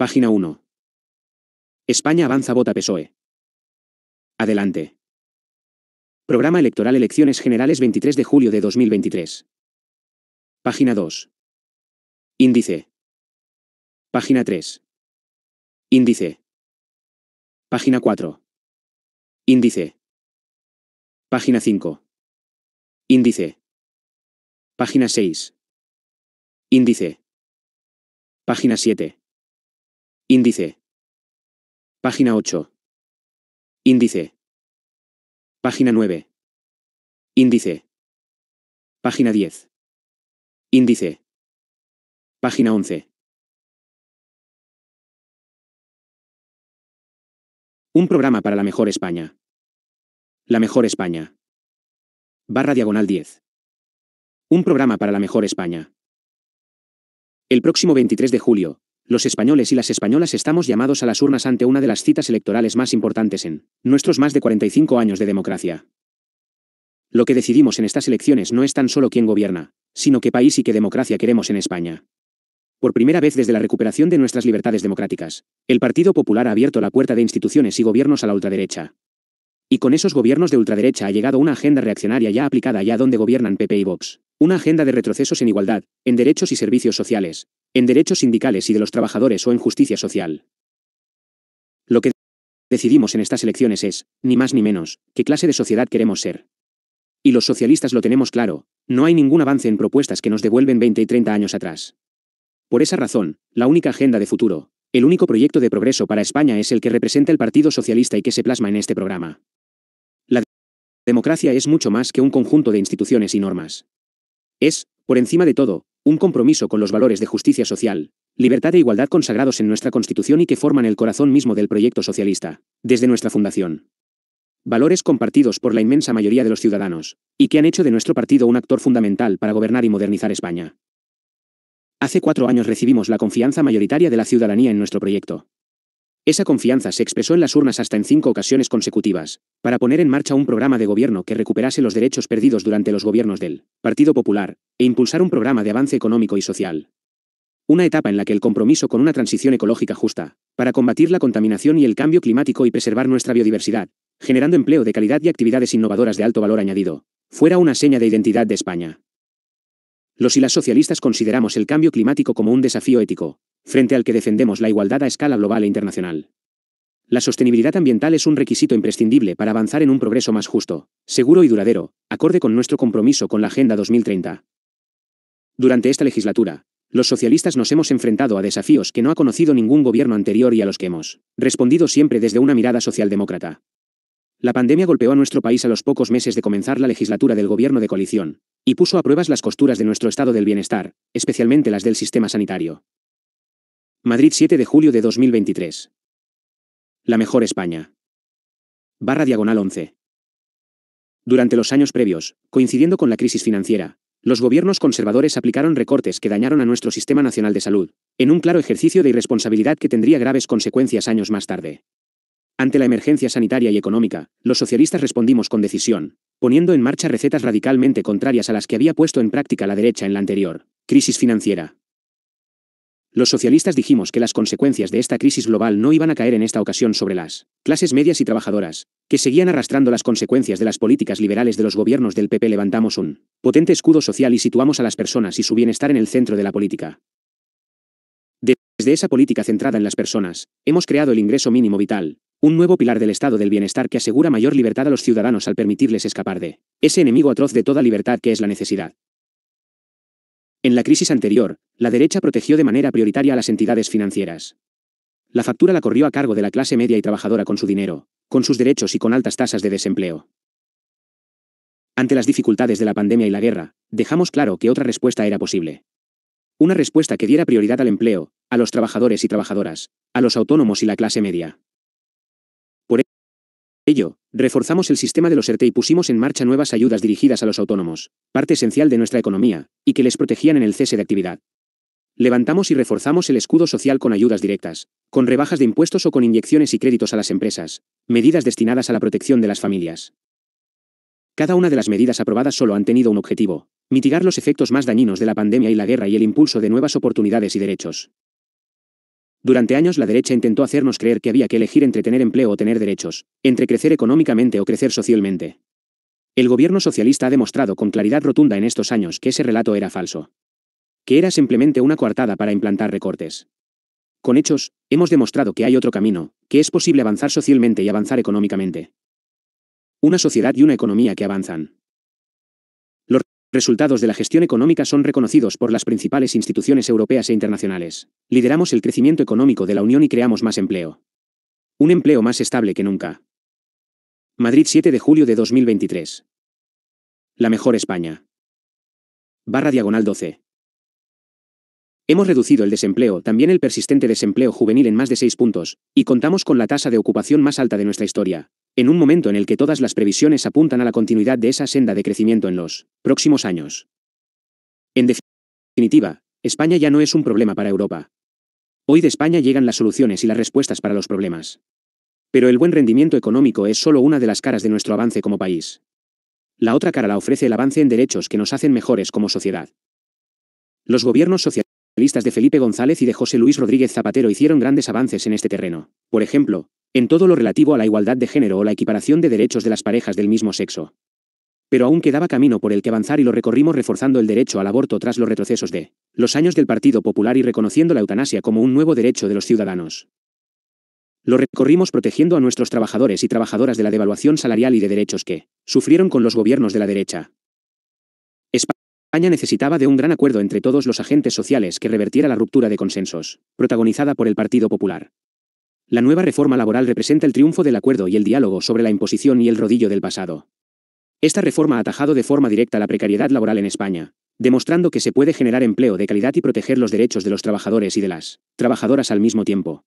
Página 1. España avanza vota PSOE. Adelante. Programa electoral Elecciones Generales 23 de julio de 2023. Página 2. Índice. Página 3. Índice. Página 4. Índice. Página 5. Índice. Página 6. Índice. Página 7. Índice. Página 8. Índice. Página 9. Índice. Página 10. Índice. Página 11. Un programa para la mejor España. La mejor España. Barra diagonal 10. Un programa para la mejor España. El próximo 23 de julio, los españoles y las españolas estamos llamados a las urnas ante una de las citas electorales más importantes en nuestros más de 45 años de democracia. Lo que decidimos en estas elecciones no es tan solo quién gobierna, sino qué país y qué democracia queremos en España. Por primera vez desde la recuperación de nuestras libertades democráticas, el Partido Popular ha abierto la puerta de instituciones y gobiernos a la ultraderecha. Y con esos gobiernos de ultraderecha ha llegado una agenda reaccionaria ya aplicada allá donde gobiernan PP y Vox. Una agenda de retrocesos en igualdad, en derechos y servicios sociales, en derechos sindicales y de los trabajadores o en justicia social. Lo que decidimos en estas elecciones es, ni más ni menos, qué clase de sociedad queremos ser. Y los socialistas lo tenemos claro, no hay ningún avance en propuestas que nos devuelven 20 y 30 años atrás. Por esa razón, la única agenda de futuro, el único proyecto de progreso para España es el que representa el Partido Socialista y que se plasma en este programa. La democracia es mucho más que un conjunto de instituciones y normas. Es, por encima de todo, un compromiso con los valores de justicia social, libertad e igualdad consagrados en nuestra Constitución y que forman el corazón mismo del proyecto socialista, desde nuestra fundación. Valores compartidos por la inmensa mayoría de los ciudadanos, y que han hecho de nuestro partido un actor fundamental para gobernar y modernizar España. Hace cuatro años recibimos la confianza mayoritaria de la ciudadanía en nuestro proyecto, esa confianza se expresó en las urnas hasta en cinco ocasiones consecutivas, para poner en marcha un programa de gobierno que recuperase los derechos perdidos durante los gobiernos del Partido Popular, e impulsar un programa de avance económico y social. Una etapa en la que el compromiso con una transición ecológica justa, para combatir la contaminación y el cambio climático y preservar nuestra biodiversidad, generando empleo de calidad y actividades innovadoras de alto valor añadido, fuera una seña de identidad de España. Los y las socialistas consideramos el cambio climático como un desafío ético, frente al que defendemos la igualdad a escala global e internacional. La sostenibilidad ambiental es un requisito imprescindible para avanzar en un progreso más justo, seguro y duradero, acorde con nuestro compromiso con la Agenda 2030. Durante esta legislatura, los socialistas nos hemos enfrentado a desafíos que no ha conocido ningún gobierno anterior y a los que hemos respondido siempre desde una mirada socialdemócrata. La pandemia golpeó a nuestro país a los pocos meses de comenzar la legislatura del gobierno de coalición, y puso a pruebas las costuras de nuestro estado del bienestar, especialmente las del sistema sanitario. Madrid 7 de julio de 2023. La mejor España. Barra diagonal 11. Durante los años previos, coincidiendo con la crisis financiera, los gobiernos conservadores aplicaron recortes que dañaron a nuestro sistema nacional de salud, en un claro ejercicio de irresponsabilidad que tendría graves consecuencias años más tarde. Ante la emergencia sanitaria y económica, los socialistas respondimos con decisión, poniendo en marcha recetas radicalmente contrarias a las que había puesto en práctica la derecha en la anterior crisis financiera. Los socialistas dijimos que las consecuencias de esta crisis global no iban a caer en esta ocasión sobre las clases medias y trabajadoras, que seguían arrastrando las consecuencias de las políticas liberales de los gobiernos del PP. Levantamos un potente escudo social y situamos a las personas y su bienestar en el centro de la política. Desde esa política centrada en las personas, hemos creado el ingreso mínimo vital, un nuevo pilar del estado del bienestar que asegura mayor libertad a los ciudadanos al permitirles escapar de ese enemigo atroz de toda libertad que es la necesidad. En la crisis anterior, la derecha protegió de manera prioritaria a las entidades financieras. La factura la corrió a cargo de la clase media y trabajadora con su dinero, con sus derechos y con altas tasas de desempleo. Ante las dificultades de la pandemia y la guerra, dejamos claro que otra respuesta era posible. Una respuesta que diera prioridad al empleo, a los trabajadores y trabajadoras, a los autónomos y la clase media ello, reforzamos el sistema de los ERTE y pusimos en marcha nuevas ayudas dirigidas a los autónomos, parte esencial de nuestra economía, y que les protegían en el cese de actividad. Levantamos y reforzamos el escudo social con ayudas directas, con rebajas de impuestos o con inyecciones y créditos a las empresas, medidas destinadas a la protección de las familias. Cada una de las medidas aprobadas solo han tenido un objetivo, mitigar los efectos más dañinos de la pandemia y la guerra y el impulso de nuevas oportunidades y derechos. Durante años la derecha intentó hacernos creer que había que elegir entre tener empleo o tener derechos, entre crecer económicamente o crecer socialmente. El gobierno socialista ha demostrado con claridad rotunda en estos años que ese relato era falso. Que era simplemente una coartada para implantar recortes. Con hechos, hemos demostrado que hay otro camino, que es posible avanzar socialmente y avanzar económicamente. Una sociedad y una economía que avanzan resultados de la gestión económica son reconocidos por las principales instituciones europeas e internacionales. Lideramos el crecimiento económico de la Unión y creamos más empleo. Un empleo más estable que nunca. Madrid 7 de julio de 2023. La mejor España. Barra diagonal 12. Hemos reducido el desempleo, también el persistente desempleo juvenil en más de seis puntos, y contamos con la tasa de ocupación más alta de nuestra historia, en un momento en el que todas las previsiones apuntan a la continuidad de esa senda de crecimiento en los próximos años. En definitiva, España ya no es un problema para Europa. Hoy de España llegan las soluciones y las respuestas para los problemas. Pero el buen rendimiento económico es solo una de las caras de nuestro avance como país. La otra cara la ofrece el avance en derechos que nos hacen mejores como sociedad. Los gobiernos sociales listas de Felipe González y de José Luis Rodríguez Zapatero hicieron grandes avances en este terreno. Por ejemplo, en todo lo relativo a la igualdad de género o la equiparación de derechos de las parejas del mismo sexo. Pero aún quedaba camino por el que avanzar y lo recorrimos reforzando el derecho al aborto tras los retrocesos de los años del Partido Popular y reconociendo la eutanasia como un nuevo derecho de los ciudadanos. Lo recorrimos protegiendo a nuestros trabajadores y trabajadoras de la devaluación salarial y de derechos que sufrieron con los gobiernos de la derecha. España necesitaba de un gran acuerdo entre todos los agentes sociales que revertiera la ruptura de consensos, protagonizada por el Partido Popular. La nueva reforma laboral representa el triunfo del acuerdo y el diálogo sobre la imposición y el rodillo del pasado. Esta reforma ha atajado de forma directa la precariedad laboral en España, demostrando que se puede generar empleo de calidad y proteger los derechos de los trabajadores y de las trabajadoras al mismo tiempo.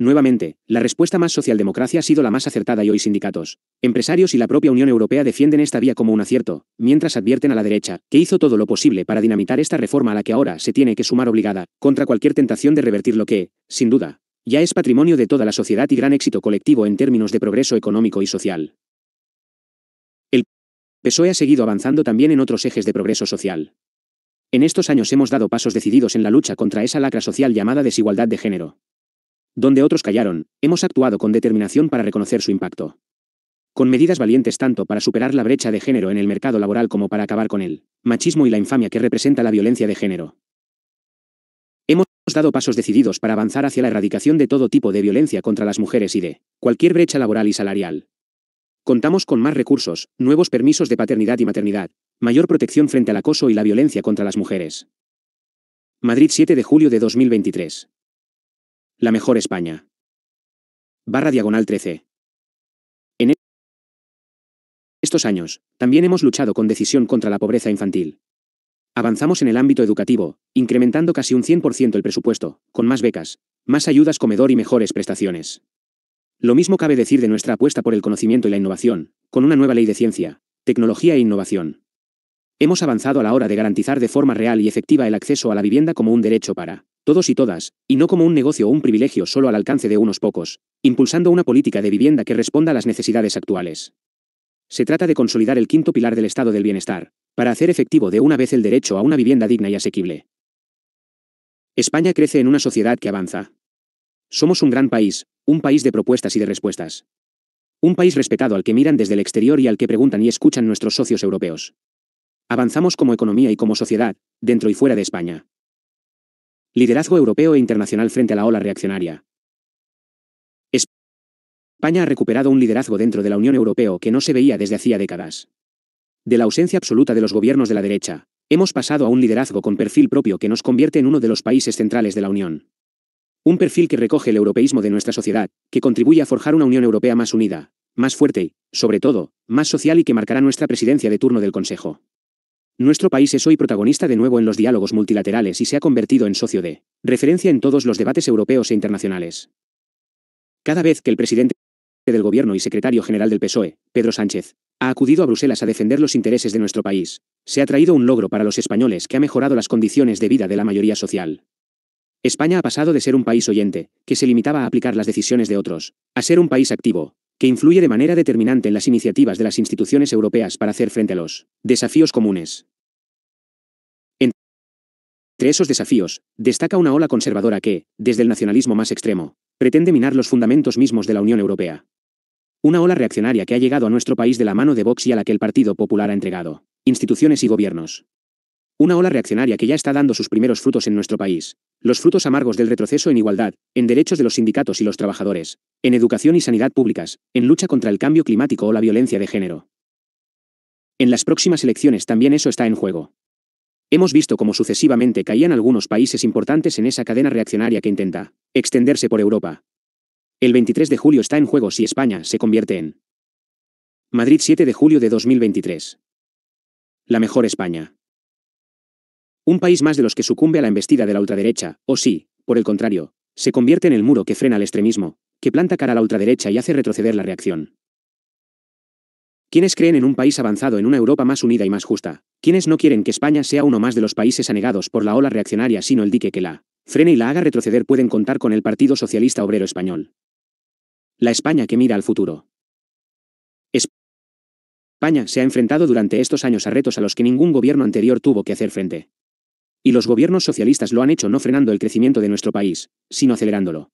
Nuevamente, la respuesta más socialdemocracia ha sido la más acertada y hoy sindicatos, empresarios y la propia Unión Europea defienden esta vía como un acierto, mientras advierten a la derecha, que hizo todo lo posible para dinamitar esta reforma a la que ahora se tiene que sumar obligada, contra cualquier tentación de revertir lo que, sin duda, ya es patrimonio de toda la sociedad y gran éxito colectivo en términos de progreso económico y social. El PSOE ha seguido avanzando también en otros ejes de progreso social. En estos años hemos dado pasos decididos en la lucha contra esa lacra social llamada desigualdad de género. Donde otros callaron, hemos actuado con determinación para reconocer su impacto. Con medidas valientes tanto para superar la brecha de género en el mercado laboral como para acabar con el machismo y la infamia que representa la violencia de género. Hemos dado pasos decididos para avanzar hacia la erradicación de todo tipo de violencia contra las mujeres y de cualquier brecha laboral y salarial. Contamos con más recursos, nuevos permisos de paternidad y maternidad, mayor protección frente al acoso y la violencia contra las mujeres. Madrid 7 de julio de 2023. La mejor España. Barra diagonal 13. En e- estos años, también hemos luchado con decisión contra la pobreza infantil. Avanzamos en el ámbito educativo, incrementando casi un 100% el presupuesto, con más becas, más ayudas comedor y mejores prestaciones. Lo mismo cabe decir de nuestra apuesta por el conocimiento y la innovación, con una nueva ley de ciencia, tecnología e innovación. Hemos avanzado a la hora de garantizar de forma real y efectiva el acceso a la vivienda como un derecho para todos y todas, y no como un negocio o un privilegio solo al alcance de unos pocos, impulsando una política de vivienda que responda a las necesidades actuales. Se trata de consolidar el quinto pilar del estado del bienestar, para hacer efectivo de una vez el derecho a una vivienda digna y asequible. España crece en una sociedad que avanza. Somos un gran país, un país de propuestas y de respuestas. Un país respetado al que miran desde el exterior y al que preguntan y escuchan nuestros socios europeos. Avanzamos como economía y como sociedad, dentro y fuera de España. Liderazgo europeo e internacional frente a la ola reaccionaria. España ha recuperado un liderazgo dentro de la Unión Europea que no se veía desde hacía décadas. De la ausencia absoluta de los gobiernos de la derecha, hemos pasado a un liderazgo con perfil propio que nos convierte en uno de los países centrales de la Unión. Un perfil que recoge el europeísmo de nuestra sociedad, que contribuye a forjar una Unión Europea más unida, más fuerte, y, sobre todo, más social y que marcará nuestra presidencia de turno del Consejo. Nuestro país es hoy protagonista de nuevo en los diálogos multilaterales y se ha convertido en socio de referencia en todos los debates europeos e internacionales. Cada vez que el presidente del Gobierno y secretario general del PSOE, Pedro Sánchez, ha acudido a Bruselas a defender los intereses de nuestro país, se ha traído un logro para los españoles que ha mejorado las condiciones de vida de la mayoría social. España ha pasado de ser un país oyente, que se limitaba a aplicar las decisiones de otros, a ser un país activo, que influye de manera determinante en las iniciativas de las instituciones europeas para hacer frente a los desafíos comunes. Entre esos desafíos, destaca una ola conservadora que, desde el nacionalismo más extremo, pretende minar los fundamentos mismos de la Unión Europea. Una ola reaccionaria que ha llegado a nuestro país de la mano de Vox y a la que el Partido Popular ha entregado instituciones y gobiernos. Una ola reaccionaria que ya está dando sus primeros frutos en nuestro país. Los frutos amargos del retroceso en igualdad, en derechos de los sindicatos y los trabajadores, en educación y sanidad públicas, en lucha contra el cambio climático o la violencia de género. En las próximas elecciones también eso está en juego. Hemos visto cómo sucesivamente caían algunos países importantes en esa cadena reaccionaria que intenta extenderse por Europa. El 23 de julio está en juego si España se convierte en Madrid 7 de julio de 2023. La mejor España. Un país más de los que sucumbe a la embestida de la ultraderecha, o si, por el contrario, se convierte en el muro que frena el extremismo, que planta cara a la ultraderecha y hace retroceder la reacción. Quienes creen en un país avanzado, en una Europa más unida y más justa? quienes no quieren que España sea uno más de los países anegados por la ola reaccionaria, sino el dique que la frene y la haga retroceder pueden contar con el Partido Socialista Obrero Español? La España que mira al futuro. España se ha enfrentado durante estos años a retos a los que ningún gobierno anterior tuvo que hacer frente. Y los gobiernos socialistas lo han hecho no frenando el crecimiento de nuestro país, sino acelerándolo.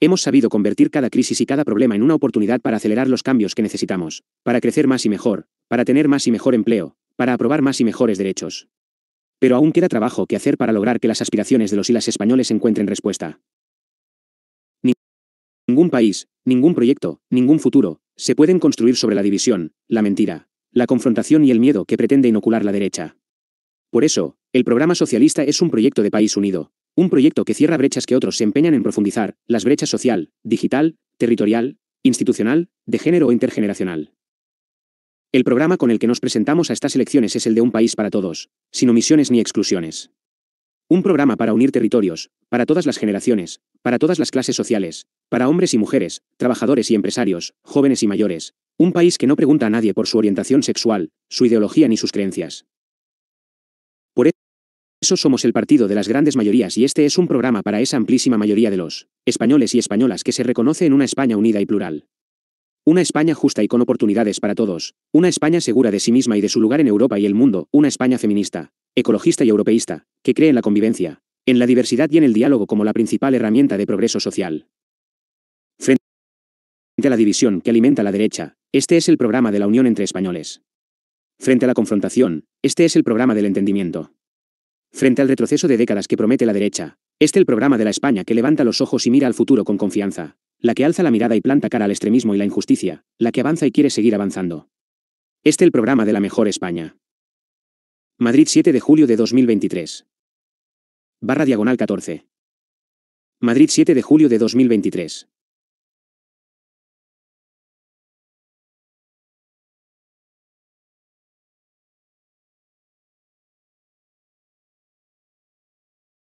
Hemos sabido convertir cada crisis y cada problema en una oportunidad para acelerar los cambios que necesitamos, para crecer más y mejor, para tener más y mejor empleo, para aprobar más y mejores derechos. Pero aún queda trabajo que hacer para lograr que las aspiraciones de los y las españoles encuentren respuesta. Ningún país, ningún proyecto, ningún futuro, se pueden construir sobre la división, la mentira, la confrontación y el miedo que pretende inocular la derecha. Por eso, el programa socialista es un proyecto de país unido, un proyecto que cierra brechas que otros se empeñan en profundizar, las brechas social, digital, territorial, institucional, de género o intergeneracional. El programa con el que nos presentamos a estas elecciones es el de un país para todos, sin omisiones ni exclusiones. Un programa para unir territorios, para todas las generaciones, para todas las clases sociales, para hombres y mujeres, trabajadores y empresarios, jóvenes y mayores, un país que no pregunta a nadie por su orientación sexual, su ideología ni sus creencias. Eso somos el partido de las grandes mayorías y este es un programa para esa amplísima mayoría de los españoles y españolas que se reconoce en una España unida y plural. Una España justa y con oportunidades para todos, una España segura de sí misma y de su lugar en Europa y el mundo, una España feminista, ecologista y europeísta, que cree en la convivencia, en la diversidad y en el diálogo como la principal herramienta de progreso social. Frente a la división que alimenta la derecha, este es el programa de la unión entre españoles. Frente a la confrontación, este es el programa del entendimiento. Frente al retroceso de décadas que promete la derecha, este el programa de la España que levanta los ojos y mira al futuro con confianza, la que alza la mirada y planta cara al extremismo y la injusticia, la que avanza y quiere seguir avanzando. Este el programa de la mejor España. Madrid 7 de julio de 2023. Barra diagonal 14. Madrid 7 de julio de 2023.